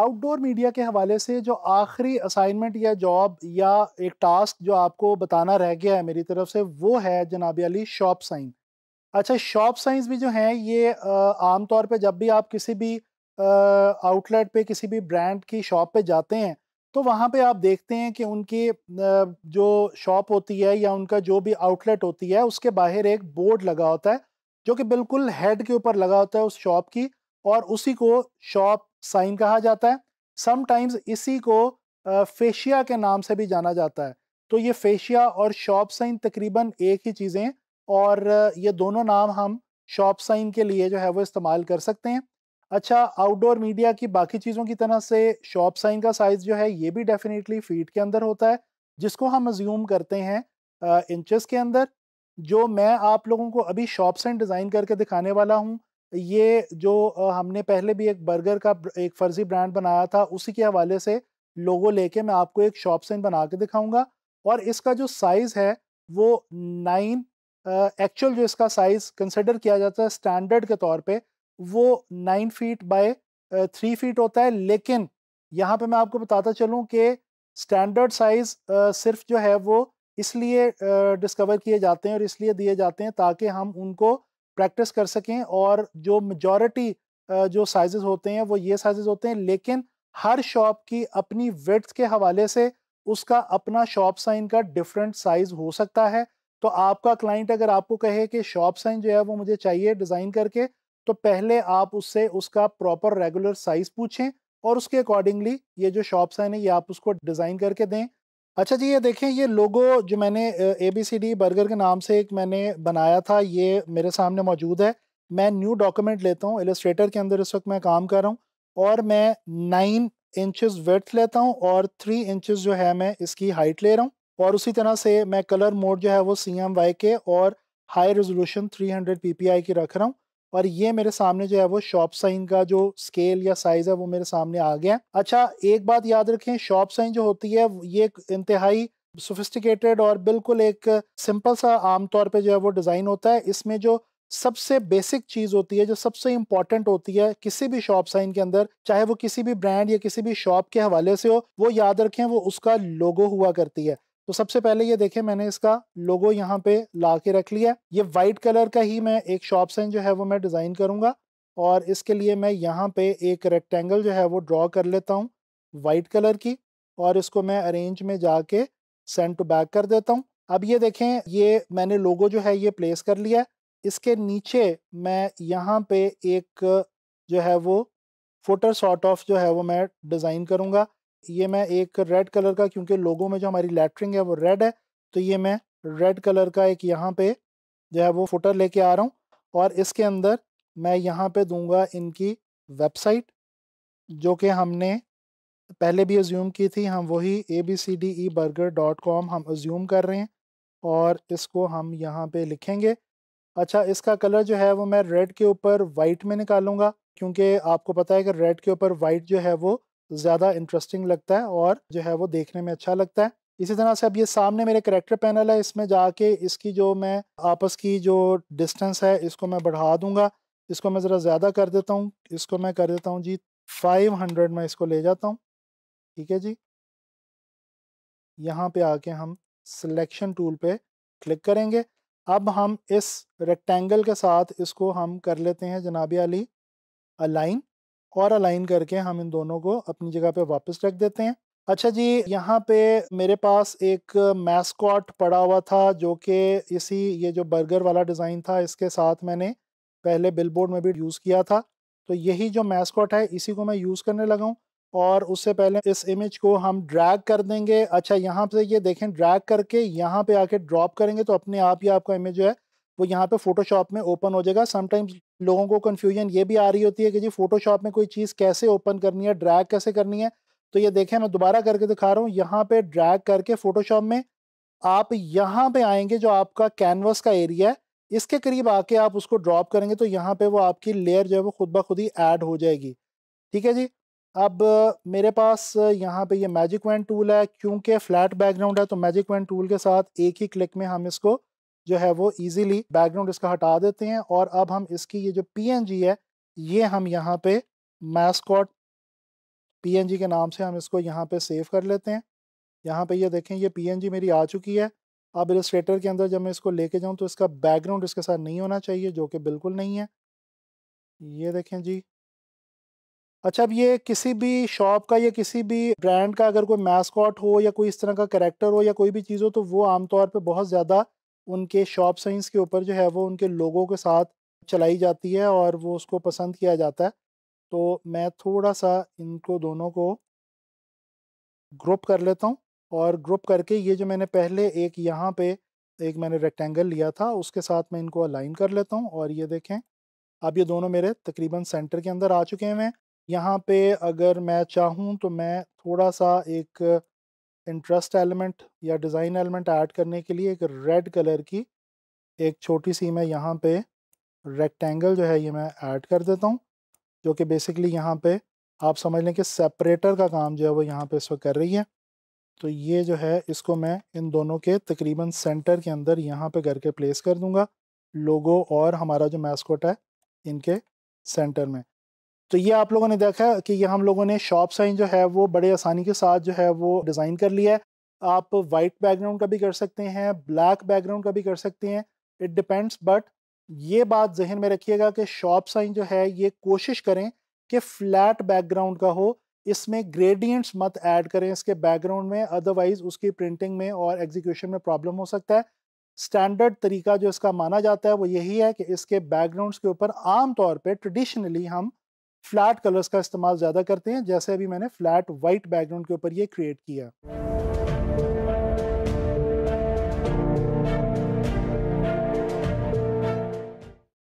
outdoor media के हवाले से जो आखिरी असाइनमेंट या जॉब या एक टास्क जो आपको बताना रह गया है मेरी तरफ से वो है जनाब अली शॉप साइन अच्छा शॉप साइंस भी जो हैं ये आमतौर पे जब भी आप किसी भी आउटलेट पे किसी भी ब्रांड की शॉप पे जाते हैं तो वहाँ पे आप देखते हैं कि उनकी जो शॉप होती है या उनका जो भी आउटलेट होती है उसके बाहर एक बोर्ड लगा होता है जो कि बिल्कुल हेड के ऊपर लगा होता है उस शॉप की और उसी को शॉप साइन कहा जाता है समटाइम्स इसी को फेशिया के नाम से भी जाना जाता है तो ये फेशिया और शॉप साइन तकरीबन एक ही चीज़ें और ये दोनों नाम हम शॉप साइन के लिए जो है वो इस्तेमाल कर सकते हैं अच्छा आउटडोर मीडिया की बाकी चीज़ों की तरह से शॉप साइन का साइज़ जो है ये भी डेफिनेटली फीट के अंदर होता है जिसको हम अज्यूम करते हैं इंचेस के अंदर जो मैं आप लोगों को अभी शॉप साइन डिज़ाइन करके दिखाने वाला हूँ ये जो हमने पहले भी एक बर्गर का एक फर्जी ब्रांड बनाया था उसी के हवाले से लोगो लेके मैं आपको एक शॉप से बना के दिखाऊंगा और इसका जो साइज़ है वो नाइन एक्चुअल जो इसका साइज़ कंसिडर किया जाता है स्टैंडर्ड के तौर पे वो nine feet by three feet होता है लेकिन यहाँ पे मैं आपको बताता चलूँ कि स्टैंडर्ड साइज़ सिर्फ जो है वो इसलिए डिस्कवर किए जाते हैं और इसलिए दिए जाते हैं ताकि हम उनको प्रैक्टिस कर सकें और जो मेजॉरिटी जो साइजेस होते हैं वो ये साइजेस होते हैं लेकिन हर शॉप की अपनी वेट्स के हवाले से उसका अपना शॉप साइन का डिफरेंट साइज़ हो सकता है तो आपका क्लाइंट अगर आपको कहे कि शॉप साइन जो है वो मुझे चाहिए डिज़ाइन करके तो पहले आप उससे उसका प्रॉपर रेगुलर साइज़ पूछें और उसके अकॉर्डिंगली ये जो शॉप साइन है ये आप उसको डिज़ाइन करके दें अच्छा जी ये देखें ये लोगो जो मैंने A B C D burger के नाम से एक मैंने बनाया था ये मेरे सामने मौजूद है मैं न्यू डॉक्यूमेंट लेता हूँ एलिस्ट्रेटर के अंदर इस वक्त मैं काम कर रहा हूँ और मैं नाइन इंचज वेथ लेता हूँ और थ्री इंचज़ जो है मैं इसकी हाइट ले रहा हूँ और उसी तरह से मैं कलर मोड जो है वो सी एम वाई के और हाई रेजोल्यूशन पी आई की रख रहा हूँ और ये मेरे सामने जो है वो शॉप साइन का जो स्केल या साइज है वो मेरे सामने आ गया अच्छा एक बात याद रखें शॉप साइन जो होती है ये इंतहाई सोफिस्टिकेटेड और बिल्कुल एक सिंपल सा आमतौर पे जो है वो डिज़ाइन होता है इसमें जो सबसे बेसिक चीज़ होती है जो सबसे इंपॉर्टेंट होती है किसी भी शॉप साइन के अंदर चाहे वो किसी भी ब्रांड या किसी भी शॉप के हवाले से हो वो याद रखें वो उसका लोगो हुआ करती है तो सबसे पहले ये देखें मैंने इसका लोगो यहाँ पे ला के रख लिया ये वाइट कलर का ही मैं एक शॉप से जो है वो मैं डिज़ाइन करूँगा और इसके लिए मैं यहाँ पे एक रेक्टेंगल जो है वो ड्रॉ कर लेता हूँ वाइट कलर की और इसको मैं अरेंज में जाके सेंड टू बैक कर देता हूँ अब ये देखें ये मैंने लोगो जो है ये प्लेस कर लिया इसके नीचे मैं यहाँ पे एक जो है वो फोटर शॉर्ट ऑफ जो है वो मैं डिज़ाइन करूँगा ये मैं एक रेड कलर का क्योंकि लोगों में जो हमारी लेटरिंग है वो रेड है तो ये मैं रेड कलर का एक यहाँ पे जो है वो फोटर लेके आ रहा हूँ और इसके अंदर मैं यहाँ पे दूंगा इनकी वेबसाइट जो कि हमने पहले भी अज्यूम की थी हम वही A B C D E burger dot com हम अज्यूम कर रहे हैं और इसको हम यहाँ पे लिखेंगे अच्छा इसका कलर जो है वो मैं रेड के ऊपर वाइट में निकालूंगा क्योंकि आपको पता है कि रेड के ऊपर वाइट जो है वो ज़्यादा इंटरेस्टिंग लगता है और जो है वो देखने में अच्छा लगता है इसी तरह से अब ये सामने मेरे करेक्टर पैनल है इसमें जाके इसकी जो मैं आपस की जो डिस्टेंस है इसको मैं बढ़ा दूंगा इसको मैं ज़रा ज़्यादा कर देता हूँ इसको मैं कर देता हूँ जी 500 में इसको ले जाता हूँ ठीक है जी यहाँ पे आके हम सिलेक्शन टूल पे क्लिक करेंगे अब हम इस रेक्टेंगल के साथ इसको हम कर लेते हैं जनाब अली अलाइन और अलाइन करके हम इन दोनों को अपनी जगह पे वापस रख देते हैं अच्छा जी यहाँ पे मेरे पास एक मैस्कॉट पड़ा हुआ था जो कि इसी ये जो बर्गर वाला डिज़ाइन था इसके साथ मैंने पहले बिलबोर्ड में भी यूज़ किया था तो यही जो मैस्कॉट है इसी को मैं यूज़ करने लगा हूँ और उससे पहले इस इमेज को हम ड्रैग कर देंगे अच्छा यहाँ से ये देखें ड्रैग करके यहाँ पे आके ड्रॉप करेंगे तो अपने आप ही आपका इमेज जो है वो यहाँ पे फोटोशॉप में ओपन हो जाएगा समटाइम्स लोगों को कन्फ्यूजन ये भी आ रही होती है कि जी फोटोशॉप में कोई चीज़ कैसे ओपन करनी है ड्रैग कैसे करनी है तो ये देखें मैं दोबारा करके दिखा रहा हूँ यहाँ पे ड्रैग करके फोटोशॉप में आप यहाँ पे आएंगे जो आपका कैनवस का एरिया है इसके करीब आके आप उसको ड्रॉप करेंगे तो यहाँ पे वो आपकी लेयर जो है वो खुद ब खुद ही ऐड हो जाएगी ठीक है जी अब मेरे पास यहाँ पे ये मैजिक वैन टूल है क्योंकि फ्लैट बैकग्राउंड है तो मैजिक वैन टूल के साथ एक ही क्लिक में हम इसको जो है वो ईजिली बैकग्राउंड इसका हटा देते हैं और अब हम इसकी ये जो पी है ये हम यहाँ पे मैस्कॉट पी के नाम से हम इसको यहाँ पे सेव कर लेते हैं यहाँ पे ये देखें ये पी मेरी आ चुकी है अब इलस्ट्रेटर के अंदर जब मैं इसको लेके जाऊँ तो इसका बैकग्राउंड इसके साथ नहीं होना चाहिए जो कि बिल्कुल नहीं है ये देखें जी अच्छा अब ये किसी भी शॉप का या किसी भी ब्रांड का अगर कोई मैस्कॉट हो या कोई इस तरह का करेक्टर हो या कोई भी चीज़ हो तो वो आमतौर पर बहुत ज़्यादा उनके शॉप साइंस के ऊपर जो है वो उनके लोगों के साथ चलाई जाती है और वो उसको पसंद किया जाता है तो मैं थोड़ा सा इनको दोनों को ग्रुप कर लेता हूँ और ग्रुप करके ये जो मैंने पहले एक यहाँ पे एक मैंने रेक्टेंगल लिया था उसके साथ मैं इनको अलाइन कर लेता हूँ और ये देखें अब ये दोनों मेरे तकरीबन सेंटर के अंदर आ चुके हैं यहाँ पे अगर मैं चाहूँ तो मैं थोड़ा सा एक इंटरेस्ट एलिमेंट या डिज़ाइन एलिमेंट ऐड करने के लिए एक रेड कलर की एक छोटी सी मैं यहाँ पे रेक्टेंगल जो है ये मैं ऐड कर देता हूँ जो कि बेसिकली यहाँ पे आप समझ लें कि सेपरेटर का काम जो है वो यहाँ पे इस वक्त कर रही है तो ये जो है इसको मैं इन दोनों के तकरीबन सेंटर के अंदर यहाँ पे करके प्लेस कर दूँगा लोगो और हमारा जो मैस्कोट है इनके सेंटर में तो ये आप लोगों ने देखा कि ये हम लोगों ने शॉप साइन जो है वो बड़े आसानी के साथ जो है वो डिज़ाइन कर लिया है आप वाइट बैकग्राउंड का भी कर सकते हैं ब्लैक बैकग्राउंड का भी कर सकते हैं इट डिपेंड्स बट ये बात जहन में रखिएगा कि शॉप साइन जो है ये कोशिश करें कि फ्लैट बैकग्राउंड का हो इसमें ग्रेडियंट्स मत ऐड करें इसके बैकग्राउंड में अदरवाइज़ उसकी प्रिंटिंग में और एग्जीक्यूशन में प्रॉब्लम हो सकता है स्टैंडर्ड तरीका जो इसका माना जाता है वो यही है कि इसके बैकग्राउंड्स के ऊपर आमतौर पर ट्रेडिशनली हम फ्लैट कलर्स का इस्तेमाल ज़्यादा करते हैं जैसे अभी मैंने फ्लैट वाइट बैकग्राउंड के ऊपर ये क्रिएट किया